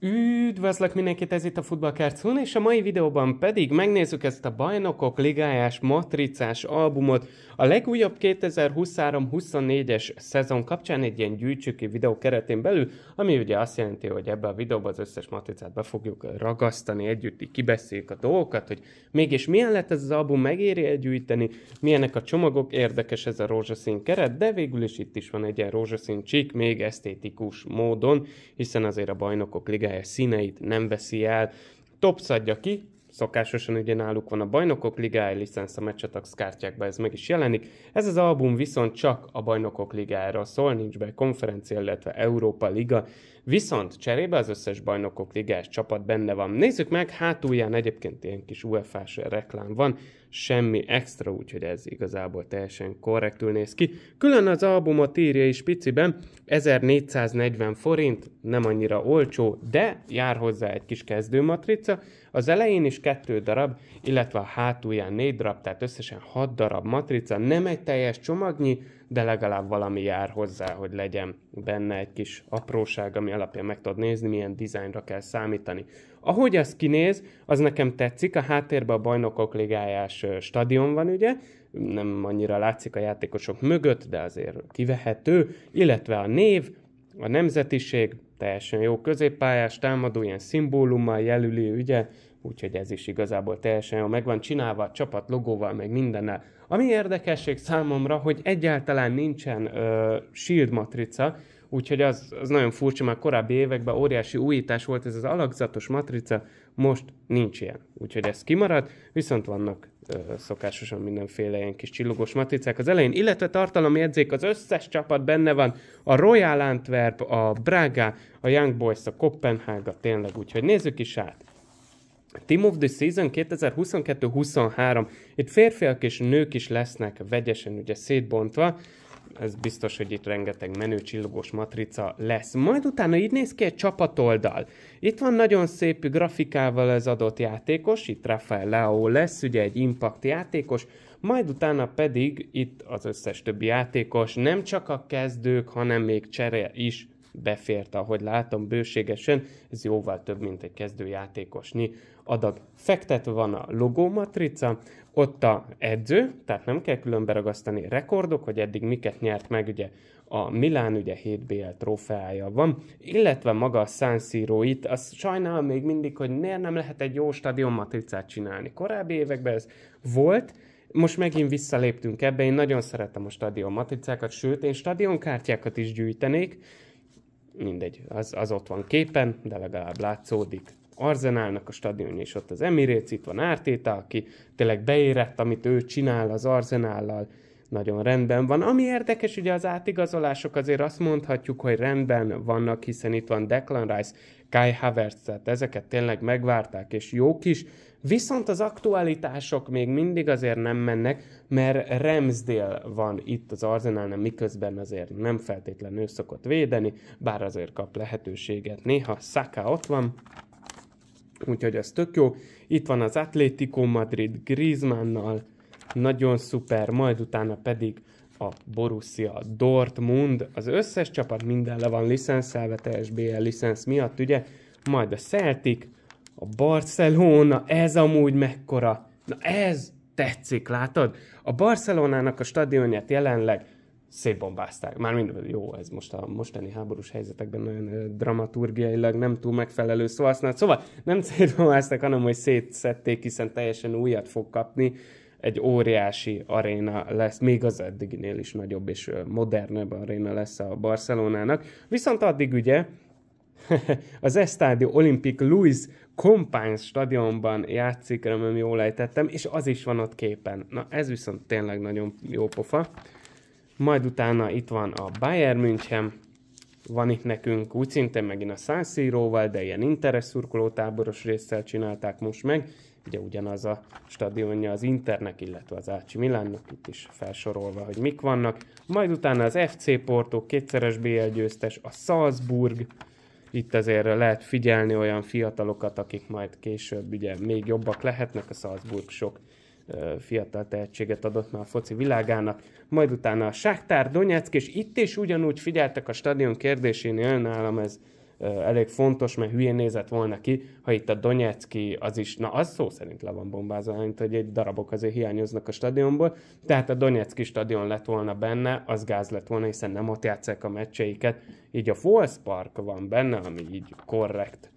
Üdvözlök mindenkit, ez itt a Futballkárc és a mai videóban pedig megnézzük ezt a bajnokok ligájás matricás albumot. A legújabb 2023-24-es szezon kapcsán egy ilyen gyűjtsük videó keretén belül, ami ugye azt jelenti, hogy ebbe a videóban az összes matricát be fogjuk ragasztani együtt, így kibeszéljük a dolgokat, hogy mégis milyen lett ez az album, megéri gyűjteni, milyenek a csomagok, érdekes ez a rózsaszín keret, de végül is itt is van egy ilyen rózsaszín csík, még esztétikus módon, hiszen azért a bajnokok ligájás ligája színeit, nem veszi el, top szadja ki, szokásosan ugye náluk van a Bajnokok Ligája, licensz a Meccsatax kártyákba ez meg is jelenik. Ez az album viszont csak a Bajnokok Ligájáról szól, nincs be konferencia, illetve Európa Liga, Viszont cserébe az összes bajnokok ligás csapat benne van. Nézzük meg, hátulján egyébként ilyen kis UEFA-s reklám van, semmi extra, úgyhogy ez igazából teljesen korrektül néz ki. Külön az albumot írja is piciben, 1440 forint, nem annyira olcsó, de jár hozzá egy kis kezdőmatrica, az elején is kettő darab, illetve a hátulján négy darab, tehát összesen hat darab matrica, nem egy teljes csomagnyi, de legalább valami jár hozzá, hogy legyen benne egy kis apróság, ami alapján meg tudod nézni, milyen dizájnra kell számítani. Ahogy az kinéz, az nekem tetszik, a háttérben a bajnokok ligájás stadion van ugye, nem annyira látszik a játékosok mögött, de azért kivehető, illetve a név, a nemzetiség, teljesen jó középpályás támadó, ilyen szimbólummal jelüli, ugye, úgyhogy ez is igazából teljesen jó meg van csinálva a csapat logóval, meg mindennel. Ami érdekesség számomra, hogy egyáltalán nincsen ö, shield matrica, úgyhogy az, az nagyon furcsa, már korábbi években óriási újítás volt ez az alakzatos matrica, most nincs ilyen, úgyhogy ez kimarad, viszont vannak ö, szokásosan mindenféle ilyen kis csillogós matricák az elején, illetve tartalomjegyzék, az összes csapat benne van, a Royal Antwerp, a Braga, a Young Boys, a Kopenhága, tényleg, úgyhogy nézzük is át. Team of the Season 2022-23. Itt férfiak és nők is lesznek vegyesen ugye szétbontva. Ez biztos, hogy itt rengeteg menő csillogós matrica lesz. Majd utána így néz ki egy csapatoldal. Itt van nagyon szép grafikával az adott játékos, itt Rafael Leao lesz, ugye egy impact játékos, majd utána pedig itt az összes többi játékos, nem csak a kezdők, hanem még csere is befért, ahogy látom bőségesen, ez jóval több, mint egy kezdőjátékosnyi adag fektetve van a logó-matrica, ott a edző, tehát nem kell külön beragasztani rekordok, hogy eddig miket nyert meg, ugye a Milán ugye 7 BL trófeája van, illetve maga a San Siro itt, az sajnálom még mindig, hogy miért nem lehet egy jó stadion-matricát csinálni. Korábbi években ez volt, most megint visszaléptünk ebbe, én nagyon szeretem a matricákat sőt, én stadionkártyákat is gyűjtenék, mindegy, az, az ott van képen, de legalább látszódik. Arzenálnak a stadion, és ott az Emirates, itt van Ártéta, aki tényleg beérett, amit ő csinál az Arzenállal, nagyon rendben van. Ami érdekes, ugye az átigazolások azért azt mondhatjuk, hogy rendben vannak, hiszen itt van Declan Rice, Kai Havertz, tehát ezeket tényleg megvárták, és jók is, viszont az aktualitások még mindig azért nem mennek, mert Remsdale van itt az Arzenálnál, miközben azért nem feltétlenül szokott védeni, bár azért kap lehetőséget néha, Saka ott van, Úgyhogy ez tök jó. Itt van az Atlético Madrid Griezmannnal, nagyon szuper, majd utána pedig a Borussia Dortmund. Az összes csapat minden le van licenszelve, teljes BL licensz miatt, ugye? Majd a Celtic, a Barcelona, ez amúgy mekkora. Na ez tetszik, látod? A Barcelonának a stadionját jelenleg szétbombázták. Már mind jó, ez most a mostani háborús helyzetekben nagyon dramaturgiailag nem túl megfelelő szó szóval használat. Szóval nem szétbombázták, hanem hogy szétszették, hiszen teljesen újat fog kapni. Egy óriási aréna lesz, még az eddiginél is nagyobb és modernebb aréna lesz a Barcelonának. Viszont addig ugye az Estádi Olympic Louis Companys stadionban játszik, remélem jól ejtettem, és az is van ott képen. Na ez viszont tényleg nagyon jó pofa majd utána itt van a Bayern München, van itt nekünk úgy szintén megint a Szánszíróval, de ilyen Interes táboros résszel csinálták most meg, ugye ugyanaz a stadionja az Internek, illetve az Ácsi Milánnak, itt is felsorolva, hogy mik vannak. Majd utána az FC Porto, kétszeres BL győztes, a Salzburg, itt azért lehet figyelni olyan fiatalokat, akik majd később ugye még jobbak lehetnek, a Salzburg sok fiatal tehetséget adott már a foci világának, majd utána a Sáktár, Donetsk, és itt is ugyanúgy figyeltek a stadion kérdésénél, nálam ez elég fontos, mert hülyén nézett volna ki, ha itt a Donetszki az is, na az szó szerint le van bombázva, mint hogy egy darabok azért hiányoznak a stadionból, tehát a Donetszki stadion lett volna benne, az gáz lett volna, hiszen nem ott játszák a meccseiket, így a Falls Park van benne, ami így korrekt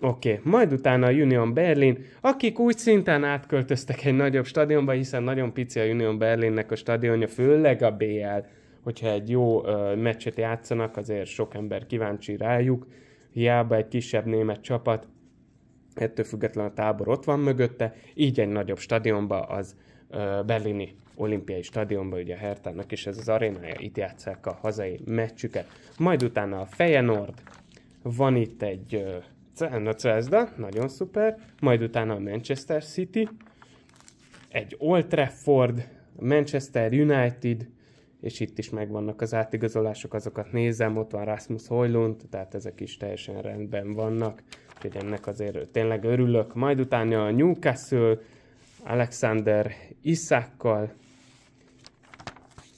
Oké, okay. majd utána a Union Berlin, akik úgy szintén átköltöztek egy nagyobb stadionba, hiszen nagyon pici a Union Berlinnek a stadionja, főleg a BL, hogyha egy jó ö, meccset játszanak, azért sok ember kíváncsi rájuk, hiába egy kisebb német csapat, ettől függetlenül a tábor ott van mögötte, így egy nagyobb stadionba, az ö, berlini olimpiai stadionba, ugye a Hertának is ez az arénája, itt játszák a hazai meccsüket. Majd utána a Feyenoord, van itt egy ö, a Cezda, nagyon szuper, majd utána a Manchester City, egy Old Trafford, Manchester United, és itt is megvannak az átigazolások, azokat nézem, ott van Rasmus Hojlund, tehát ezek is teljesen rendben vannak, úgyhogy ennek azért tényleg örülök. Majd utána a Newcastle, Alexander Iszákkal,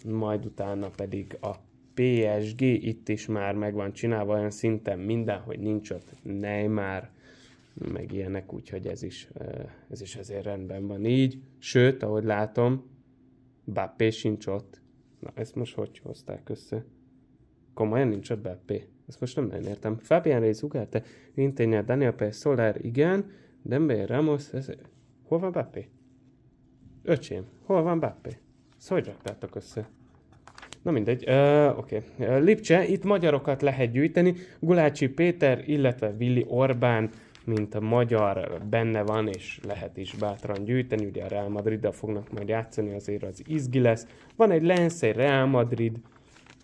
majd utána pedig a PSG itt is már meg van csinálva olyan szinten minden, hogy nincs ott Neymar, meg ilyenek, úgyhogy ez is, ez is azért rendben van így. Sőt, ahogy látom, Bappé sincs ott. Na, ezt most hogy hozták össze? Komolyan nincs ott Bappé. Ezt most nem nagyon értem. Fabian Reis, Ugarte, Vintényel, Daniel Pérez, Solár, igen, Dembélé, Ramos, ez... Hol van Bappé? Öcsém, hol van Bappé? Szóval hogy össze? Na mindegy, uh, oké. Okay. Lipcse, itt magyarokat lehet gyűjteni. Gulácsi Péter, illetve Willi Orbán, mint a magyar benne van, és lehet is bátran gyűjteni. Ugye a Real Madriddal fognak majd játszani, azért az izgi lesz. Van egy Lens, egy Real Madrid,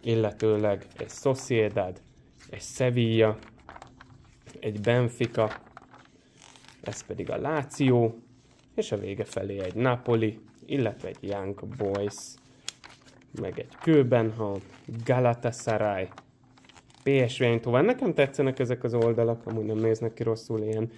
illetőleg egy Sociedad, egy Sevilla, egy Benfica, ez pedig a Láció, és a vége felé egy Napoli, illetve egy Young Boys meg egy kőben, ha Galatasaray, PSV Eindhoven. Nekem tetszenek ezek az oldalak, amúgy nem néznek ki rosszul, ilyen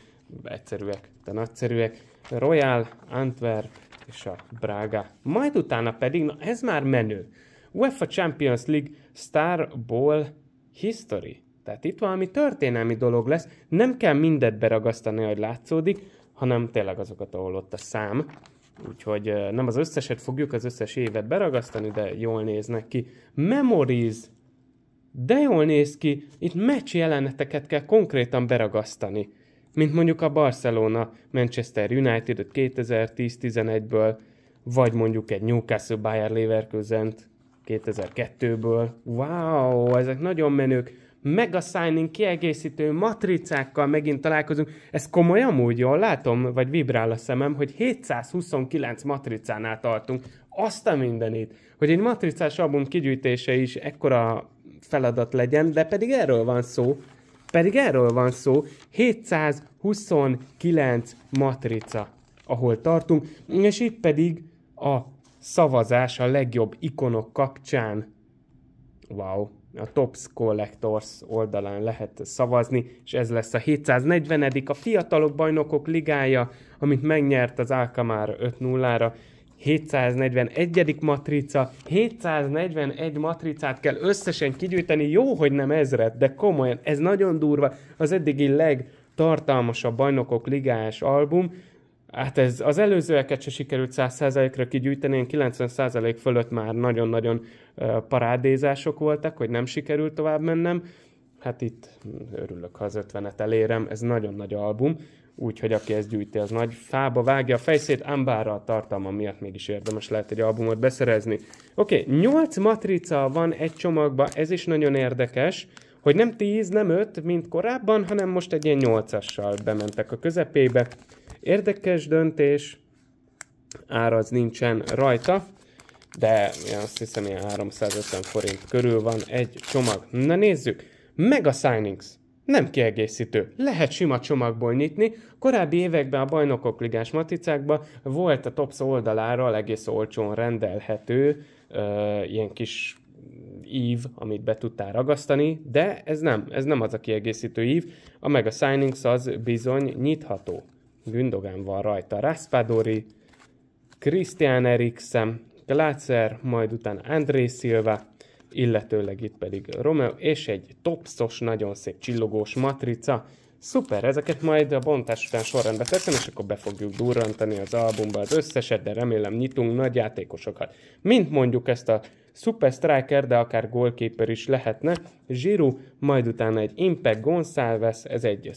egyszerűek, de nagyszerűek. Royal, Antwerp és a Braga. Majd utána pedig, na ez már menő, UEFA Champions League Star Bowl History. Tehát itt valami történelmi dolog lesz, nem kell mindet beragasztani, hogy látszódik, hanem tényleg azokat, ahol ott a szám. Úgyhogy nem az összeset fogjuk az összes évet beragasztani, de jól néznek ki. Memories! De jól néz ki, itt meccs jeleneteket kell konkrétan beragasztani. Mint mondjuk a Barcelona Manchester United 2010-11-ből, vagy mondjuk egy Newcastle Bayer leverkusen 2002-ből. Wow, ezek nagyon menők megasigning kiegészítő matricákkal megint találkozunk. Ez komolyan úgy jól látom, vagy vibrál a szemem, hogy 729 matricánál tartunk. Azt a mindenit, hogy egy matricás album kigyűjtése is ekkora feladat legyen, de pedig erről van szó, pedig erről van szó, 729 matrica, ahol tartunk, és itt pedig a szavazás a legjobb ikonok kapcsán. Wow a Tops Collectors oldalán lehet szavazni, és ez lesz a 740 a Fiatalok Bajnokok Ligája, amit megnyert az Alkamár 5-0-ra. 741. matrica, 741 matricát kell összesen kigyűjteni, jó, hogy nem ezret, de komolyan, ez nagyon durva, az eddigi legtartalmasabb bajnokok ligás album, Hát ez, az előzőeket se sikerült 100%-ra kigyűjteni, 90% fölött már nagyon-nagyon parádézások voltak, hogy nem sikerült tovább mennem. Hát itt hm, örülök, ha az 50-et elérem, ez nagyon nagy album, úgyhogy aki ezt gyűjti, az nagy fába vágja a fejszét, ámbára a tartalma miatt mégis érdemes lehet egy albumot beszerezni. Oké, okay, 8 matrica van egy csomagba, ez is nagyon érdekes, hogy nem 10, nem 5, mint korábban, hanem most egy ilyen 8-assal bementek a közepébe. Érdekes döntés, ára az nincsen rajta, de én azt hiszem ilyen 350 forint körül van egy csomag. Na nézzük, Mega Signings, nem kiegészítő, lehet sima csomagból nyitni. Korábbi években a bajnokok ligás maticákban volt a TOPS oldalára egész olcsón rendelhető ö, ilyen kis ív, amit be tudtál ragasztani, de ez nem, ez nem az a kiegészítő ív, a Mega Signings az bizony nyitható. Gündogan van rajta, Raspadori, Christian Eriksen, Glácer, majd utána André Silva, illetőleg itt pedig Romeo, és egy topszos, nagyon szép csillogós matrica. Szuper, ezeket majd a bontás után sorrendbe teszem, és akkor be fogjuk durrantani az albumba az összeset, de remélem nyitunk nagy játékosokat. Mint mondjuk ezt a szuper striker, de akár gólképer is lehetne, Giroud, majd utána egy Impact González, ez egy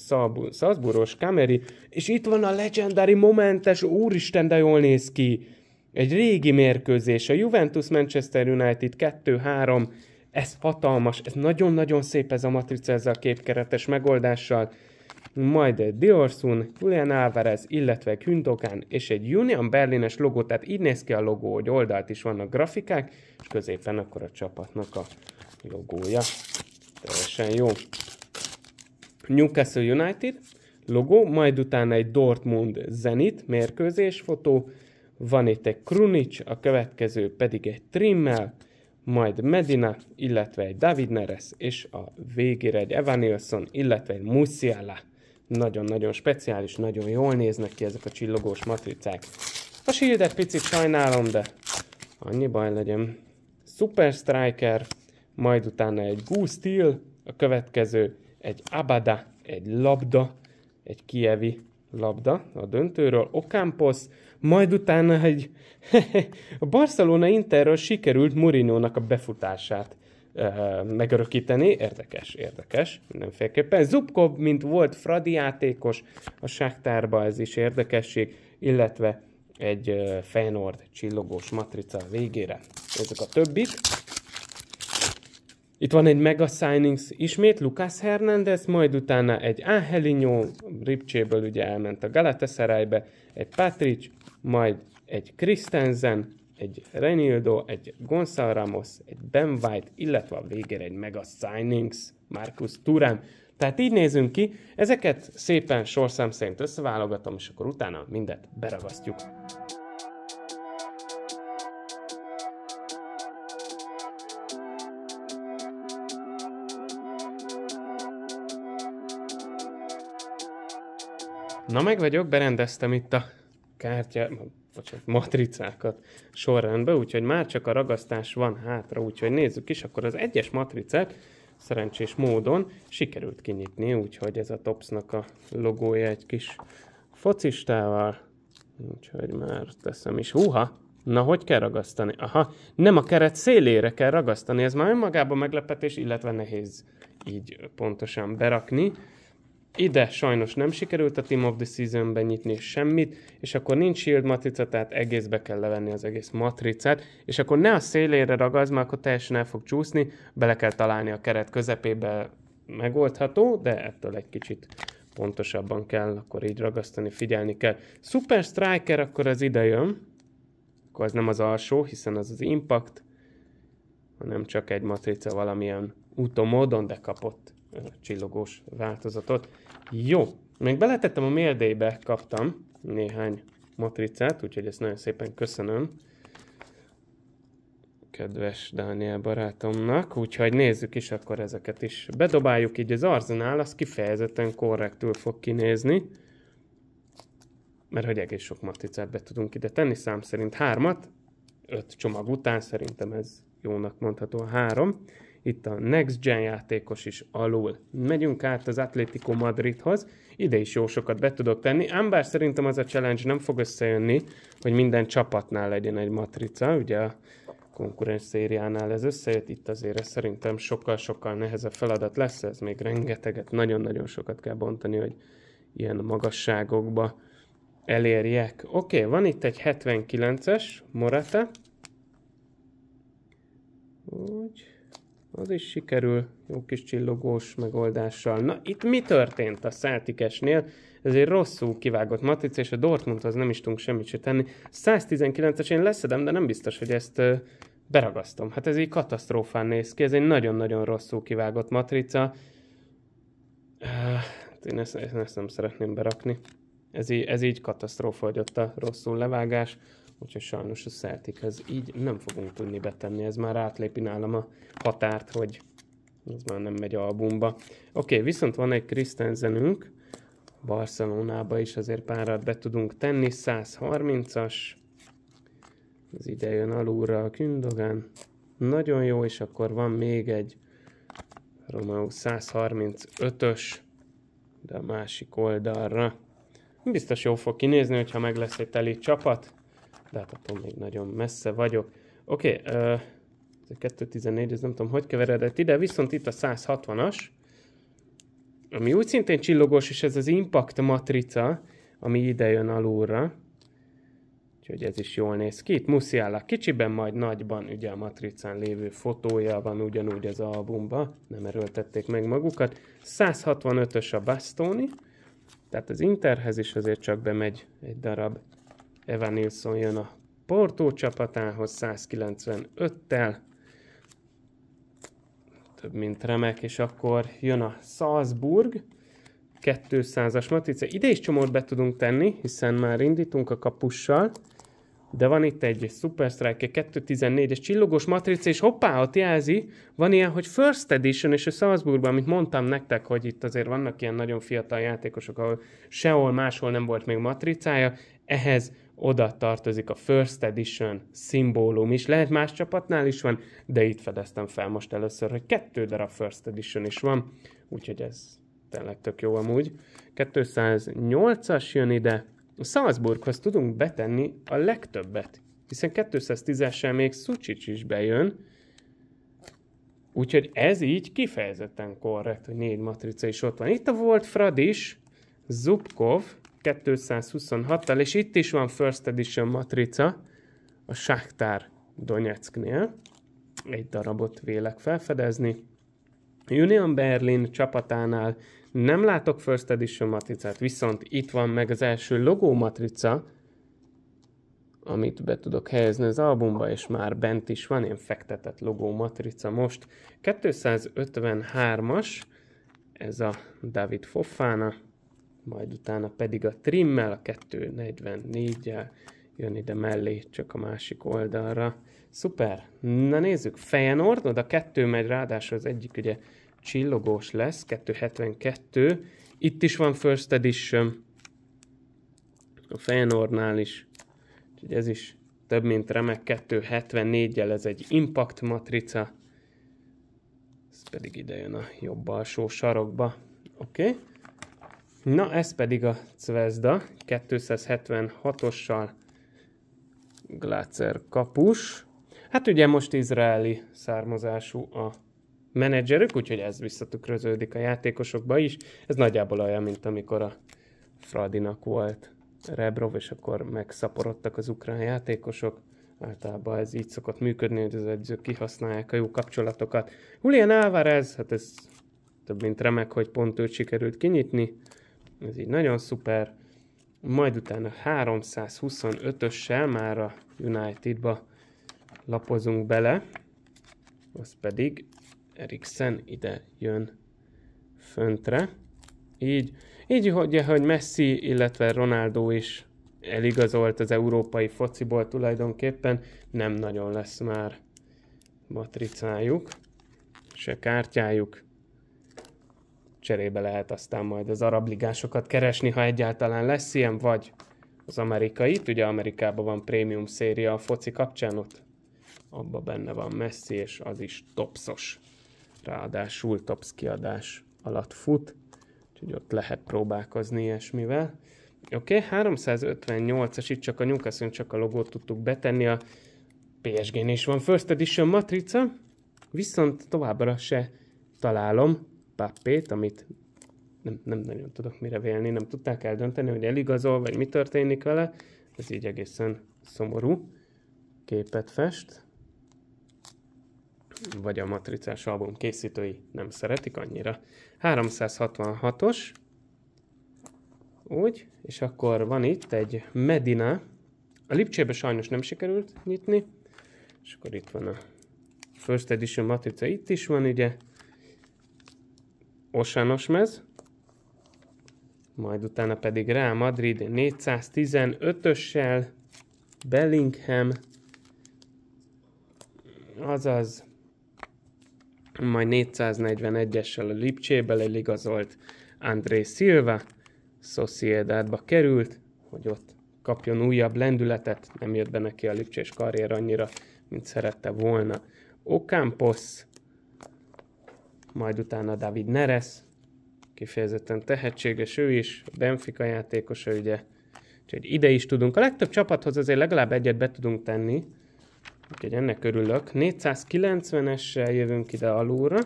Salzburgos Kameri, és itt van a legendári momentes, úristen, de jól néz ki! Egy régi mérkőzés, a Juventus-Manchester United 2-3, ez hatalmas, ez nagyon-nagyon szép ez a matrica ezzel a képkeretes megoldással, majd Diorsun, Julian Álvarez, illetve Kündokán és egy Union Berlines logó, tehát így néz ki a logó, hogy oldalt is vannak grafikák, és középen akkor a csapatnak a logója. Teljesen jó. Newcastle United logó, majd utána egy Dortmund Zenit mérkőzés fotó, van itt egy Krunic, a következő pedig egy Trimmel, majd Medina, illetve egy David Neres, és a végére egy Evan illetve egy Musiala. Nagyon-nagyon speciális, nagyon jól néznek ki ezek a csillogós matricák. A shieldet picit sajnálom, de annyi baj legyen. Super Striker, majd utána egy Goose Steel, a következő egy Abada, egy labda, egy kievi labda a döntőről, Okampos, majd utána egy a Barcelona Interről sikerült Mourinho-nak a befutását megörökíteni. Érdekes, érdekes, mindenféleképpen. Zubkov, mint volt Fradi játékos a Sáktárba, ez is érdekesség, illetve egy uh, Feyenoord csillogós matrica végére. Ezek a többit. Itt van egy Mega Signings ismét, Lucas hernandez majd utána egy Angelinho, Ripcséből ugye elment a Galatasaraybe, egy Patrick, majd egy Christensen, egy Renildo, egy Gonzalo Ramos, egy Ben White, illetve a végére egy Mega Signings, Marcus Turán. Tehát így nézünk ki, ezeket szépen sorszám szerint összeválogatom, és akkor utána mindet beragasztjuk. Na meg vagyok, berendeztem itt a kártya, bocsánat, matricákat sorrendbe, úgyhogy már csak a ragasztás van hátra, úgyhogy nézzük is, akkor az egyes matricát szerencsés módon sikerült kinyitni, úgyhogy ez a Topsnak a logója egy kis focistával, úgyhogy már teszem is. Húha! Na, hogy kell ragasztani? Aha, nem a keret szélére kell ragasztani, ez már önmagában meglepetés, illetve nehéz így pontosan berakni. Ide sajnos nem sikerült a Team of the Season-ben nyitni semmit, és akkor nincs shield matrica, tehát egészbe kell levenni az egész matricát, és akkor ne a szélére ragaz, mert akkor teljesen el fog csúszni, bele kell találni a keret közepébe, megoldható, de ettől egy kicsit pontosabban kell, akkor így ragasztani, figyelni kell. Super Striker akkor az ide jön, akkor az nem az alsó, hiszen az az impact, hanem csak egy matrica valamilyen úton, módon, de kapott csillogós változatot. Jó, még beletettem a mérdébe, kaptam néhány matricát, úgyhogy ezt nagyon szépen köszönöm kedves Dániel barátomnak, úgyhogy nézzük is akkor ezeket is. Bedobáljuk így az arzenál, az kifejezetten korrektül fog kinézni, mert hogy egész sok matricát be tudunk ide tenni, szám szerint hármat, öt csomag után szerintem ez jónak mondható a három itt a Next Gen játékos is alul. Megyünk át az Atlético Madridhoz, ide is jó sokat be tudok tenni, ám bár szerintem az a challenge nem fog összejönni, hogy minden csapatnál legyen egy matrica, ugye a konkurens szériánál ez összejött, itt azért ez szerintem sokkal-sokkal nehezebb feladat lesz, ez még rengeteget, nagyon-nagyon sokat kell bontani, hogy ilyen magasságokba elérjek. Oké, okay, van itt egy 79-es Morata. Úgy. Az is sikerül, jó kis csillogós megoldással. Na, itt mi történt a Celticesnél? Ez egy rosszul kivágott matric, és a Dortmund az nem is tudunk semmit se tenni. 119-es én leszedem, de nem biztos, hogy ezt beragasztom. Hát ez egy katasztrófán néz ki, ez egy nagyon-nagyon rosszul kivágott matrica. Hát én ezt, ezt nem szeretném berakni. Ez így, ez így katasztrófa, hogy ott a rosszul levágás. Úgyhogy sajnos a ez így nem fogunk tudni betenni. Ez már átlépi nálam a határt, hogy ez már nem megy albumba. Oké, okay, viszont van egy Christensenünk, Barcelonába is azért párat be tudunk tenni, 130-as, ez ide jön alulra a Kündogan, nagyon jó, és akkor van még egy Romeo 135-ös, de a másik oldalra. Biztos jó fog kinézni, hogyha meg lesz egy teli csapat lehet attól még nagyon messze vagyok. Oké, okay, uh, 214, ez nem tudom, hogy keveredett ide, viszont itt a 160-as, ami úgy szintén csillogós, és ez az impact matrica, ami ide jön alulra. Úgyhogy ez is jól néz ki. Itt a kicsiben, majd nagyban, ugye a matricán lévő fotója van ugyanúgy az albumba, nem erőltették meg magukat. 165-ös a Bastoni, tehát az Interhez is azért csak bemegy egy darab Evan Nilsson jön a Porto csapatához 195-tel. Több, mint remek, és akkor jön a Salzburg, 200-as matrica. Ide is csomót be tudunk tenni, hiszen már indítunk a kapussal. De van itt egy Super Strike 2.14-es csillogós matrica, és hoppá, ott jelzi, van ilyen, hogy First Edition, és a Salzburgban, amit mondtam nektek, hogy itt azért vannak ilyen nagyon fiatal játékosok, ahol sehol máshol nem volt még matricája, ehhez oda tartozik a First Edition szimbólum is. Lehet más csapatnál is van, de itt fedeztem fel most először, hogy kettő darab First Edition is van, úgyhogy ez tényleg tök jó amúgy. 208-as jön ide. A Salzburghoz tudunk betenni a legtöbbet, hiszen 210-essel még Szucsics is bejön, Úgyhogy ez így kifejezetten korrekt, hogy négy matrica is ott van. Itt a volt Fradis, Zubkov, 226-tal, és itt is van First Edition matrica a Sáktár Donetsknél. Egy darabot vélek felfedezni. Union Berlin csapatánál nem látok First Edition matricát, viszont itt van meg az első logó matrica, amit be tudok helyezni az albumba, és már bent is van, ilyen fektetett logó matrica most. 253-as, ez a David Fofana, majd utána pedig a trimmel, a 244-jel jön ide mellé, csak a másik oldalra. Szuper! Na nézzük, Feyenoord, oda kettő megy, ráadásul az egyik ugye csillogós lesz, 272. Itt is van First Edition, a Feyenoordnál is, úgyhogy ez is több mint remek, 274-jel ez egy Impact matrica, ez pedig ide jön a jobb alsó sarokba. Oké, okay. Na, ez pedig a Cvezda, 276-ossal Glácer kapus. Hát ugye most izraeli származású a menedzserük, úgyhogy ez visszatükröződik a játékosokba is. Ez nagyjából olyan, mint amikor a Fradinak volt Rebrov, és akkor megszaporodtak az ukrán játékosok. Általában ez így szokott működni, hogy az edzők kihasználják a jó kapcsolatokat. Julian Álvarez, hát ez több mint remek, hogy pont őt sikerült kinyitni. Ez így nagyon szuper. Majd utána 325-össel már a United-ba lapozunk bele. Az pedig Eriksen ide jön föntre. Így, így hogy, hogy Messi, illetve Ronaldo is eligazolt az európai fociból tulajdonképpen, nem nagyon lesz már matricájuk, se kártyájuk, cserébe lehet aztán majd az arab ligásokat keresni, ha egyáltalán lesz ilyen, vagy az amerikait. Ugye Amerikában van prémium széria a foci kapcsán, ott abba benne van Messi, és az is topszos. Ráadásul topsz kiadás alatt fut, úgyhogy ott lehet próbálkozni ilyesmivel. Oké, okay, 358-as, itt csak a newcastle csak a logót tudtuk betenni, a PSG-n is van First Edition matrica, viszont továbbra se találom Pappét, amit nem, nem nagyon tudok mire vélni, nem tudták eldönteni, hogy eligazol, vagy mi történik vele. Ez így egészen szomorú képet fest. Vagy a matricás album készítői nem szeretik annyira. 366-os. Úgy, és akkor van itt egy Medina. A Lipcsébe sajnos nem sikerült nyitni. És akkor itt van a First Edition matrica, itt is van ugye. Osános mez, majd utána pedig Real Madrid 415-össel, Bellingham, azaz majd 441-essel a Lipcséből eligazolt André Silva, Sociedadba került, hogy ott kapjon újabb lendületet, nem jött be neki a Lipcsés karrier annyira, mint szerette volna. Ocampos majd utána David Neres, kifejezetten tehetséges ő is, Benfica játékosa ugye, úgyhogy ide is tudunk. A legtöbb csapathoz azért legalább egyet be tudunk tenni, úgyhogy ennek örülök. 490-essel jövünk ide alulra,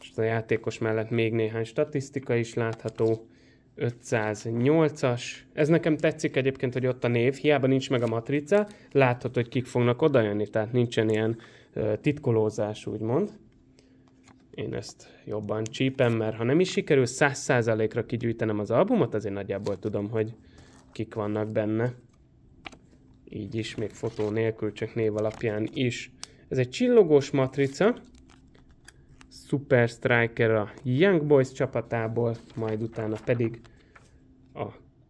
és a játékos mellett még néhány statisztika is látható. 508-as. Ez nekem tetszik egyébként, hogy ott a név, hiába nincs meg a matrica, láthatod, hogy kik fognak odajönni, tehát nincsen ilyen titkolózás, úgymond én ezt jobban csípem, mert ha nem is sikerül száz százalékra kigyűjtenem az albumot, azért nagyjából tudom, hogy kik vannak benne. Így is, még fotó nélkül, csak név alapján is. Ez egy csillogós matrica. Super Striker a Young Boys csapatából, majd utána pedig a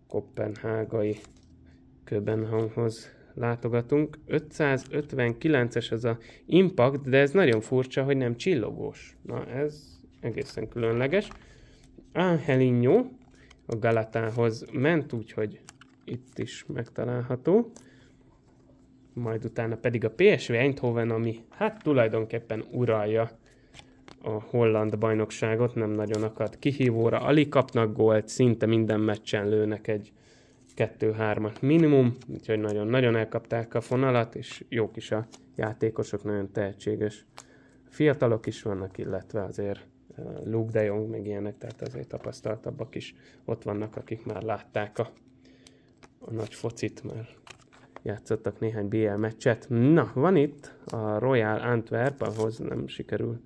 kopenhágai köbenhanghoz látogatunk. 559-es az a impact, de ez nagyon furcsa, hogy nem csillogós. Na, ez egészen különleges. Angelinho a Galatához ment, úgyhogy itt is megtalálható. Majd utána pedig a PSV Eindhoven, ami hát tulajdonképpen uralja a holland bajnokságot, nem nagyon akad kihívóra, alig kapnak gólt, szinte minden meccsen lőnek egy 2-3-at minimum, úgyhogy nagyon-nagyon elkapták a fonalat, és jók is a játékosok, nagyon tehetséges fiatalok is vannak, illetve azért Luke de Jong, meg ilyenek, tehát azért tapasztaltabbak is ott vannak, akik már látták a, a nagy focit, már játszottak néhány BL meccset. Na, van itt a Royal Antwerp, ahhoz nem sikerül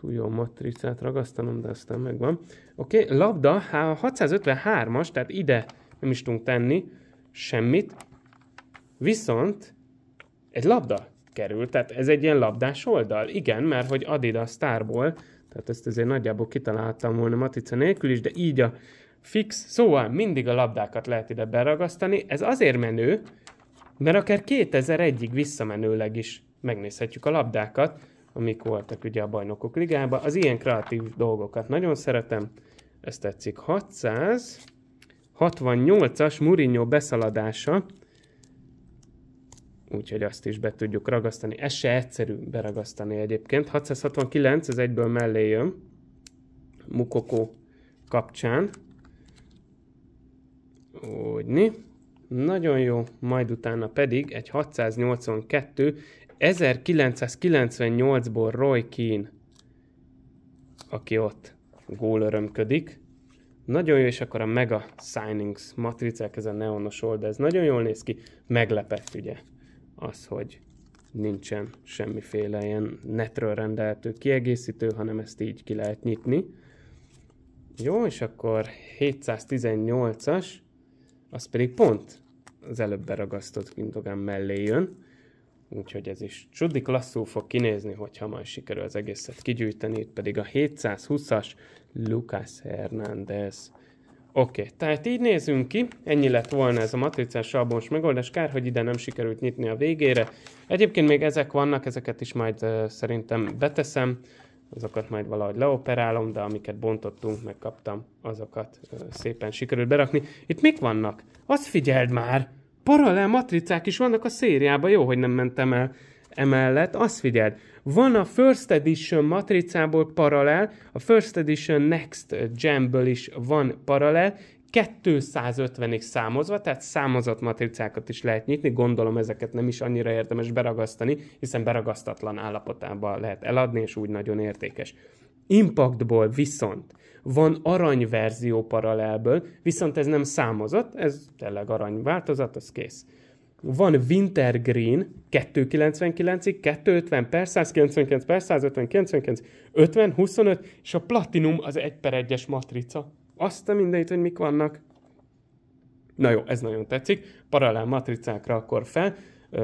túl jó matricát ragasztanom, de aztán megvan. Oké, okay, labda, 653-as, tehát ide nem is tudunk tenni semmit. Viszont egy labda kerül, tehát ez egy ilyen labdás oldal. Igen, mert hogy Adidas sztárból, tehát ezt azért nagyjából kitaláltam volna matica nélkül is, de így a fix, szóval mindig a labdákat lehet ide beragasztani. Ez azért menő, mert akár 2001-ig visszamenőleg is megnézhetjük a labdákat, amik voltak ugye a bajnokok ligában. Az ilyen kreatív dolgokat nagyon szeretem, ez tetszik 600, 68-as Mourinho beszaladása, úgyhogy azt is be tudjuk ragasztani. Ez se egyszerű beragasztani egyébként. 669, ez egyből mellé jön, Mukoko kapcsán. Úgyni. Nagyon jó, majd utána pedig egy 682, 1998-ból Roy Keane, aki ott gólörömködik. Nagyon jó, és akkor a Mega Signings matricák, ez a neonos oldal, ez nagyon jól néz ki. Meglepett ugye az, hogy nincsen semmiféle ilyen netről rendelhető kiegészítő, hanem ezt így ki lehet nyitni. Jó, és akkor 718-as, az pedig pont az előbb beragasztott kintogán mellé jön, úgyhogy ez is csudi lasszú fog kinézni, hogyha majd sikerül az egészet kigyűjteni, itt pedig a 720-as Lucas Hernández. Oké, okay, tehát így nézünk ki, ennyi lett volna ez a matricás albons megoldás, kár, hogy ide nem sikerült nyitni a végére. Egyébként még ezek vannak, ezeket is majd uh, szerintem beteszem, azokat majd valahogy leoperálom, de amiket bontottunk, megkaptam, azokat uh, szépen sikerült berakni. Itt mik vannak? Azt figyeld már! Paralel matricák is vannak a szériában, jó, hogy nem mentem el emellett. Azt figyeld, van a First Edition matricából paralel, a First Edition Next Gemből is van paralel, 250-ig számozva, tehát matricákat is lehet nyitni, gondolom ezeket nem is annyira érdemes beragasztani, hiszen beragasztatlan állapotában lehet eladni, és úgy nagyon értékes. Impactból viszont van arany verzió paralelből, viszont ez nem számozott, ez tényleg arany változat, az kész van Wintergreen 299-ig, 250 per 199 per 150, 99, 50, 25, és a Platinum az 1 per 1-es matrica. Azt a mindenit, hogy mik vannak. Na jó, ez nagyon tetszik. Paralel matricákra akkor fel.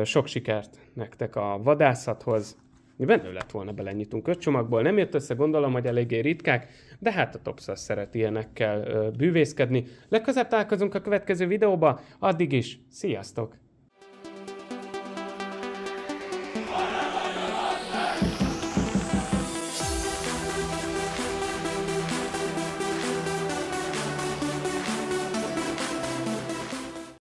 Sok sikert nektek a vadászathoz. Benne lett volna belenyitunk öt csomagból, nem jött össze, gondolom, hogy eléggé ritkák, de hát a Topsas szeret ilyenekkel bűvészkedni. Legközebb találkozunk a következő videóba, addig is, sziasztok!